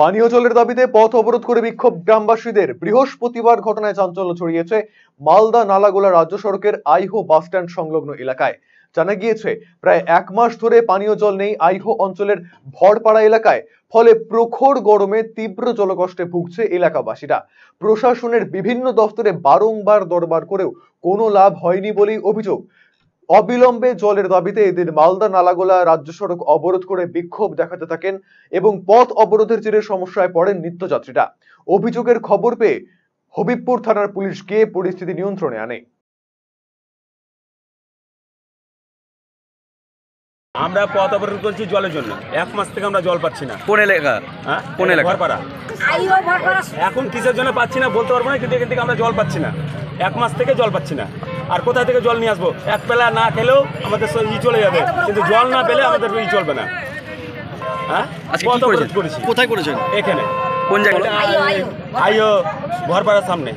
পানীয় জলের দাবিতে পথ অবরোধ করে বিক্ষোভ গ্রামবাসীদের বৃহস্পতিবার ঘটনায় চাঞ্চল্য ছড়িয়েছে মালদা নালাগোলা রাজ্য সড়কের আইহো বাস স্ট্যান্ড সংলগ্ন এলাকায় জানা গিয়েছে প্রায় এক মাস ধরে পানীয় জল নেই আইহো অঞ্চলের ভরপাড়া এলাকায় ফলে প্রখর গরমে তীব্র জলকষ্টে ভুগছে এলাকাবাসীরা প্রশাসনের বিভিন্ন দফতরে বারংবার দরবার করেও কোনো লাভ হয়নি বলেই অভিযোগ অবিলম্বে জলের দাবিতে এদিন মালদা নালাগোলা রাজ্য সড়ক অবরোধ করে বিক্ষোভ দেখাতে থাকেন এবং পথ অবরোধের জেরে সমস্যায় পড়েন নিত্যযাত্রীরা অভিযোগের খবর পেয়ে হবিবপুর থানার পুলিশ গিয়ে পরিস্থিতি নিয়ন্ত্রণে আনে আমরা পথ অবরোধ করছি জলের জন্য এক মাস থেকে আমরা জল পাচ্ছি না কোন এলাকা হ্যাঁ, কোন এলাকা ঘরপাড়া এখন কিসের জন্য পাচ্ছি না বলতে পারবো না কিন্তু এখান থেকে আমরা জল পাচ্ছি না এক মাস থেকে জল পাচ্ছি না আর কোথা থেকে জল নিয়ে আসবো এক পেলা না খেলেও আমাদের ই চলে যাবে কিন্তু জল না পেলে আমাদের ই চলবে না হ্যাঁ কোথায় করেছেন এখানে কোন জায়গায় আইও পাড়ার সামনে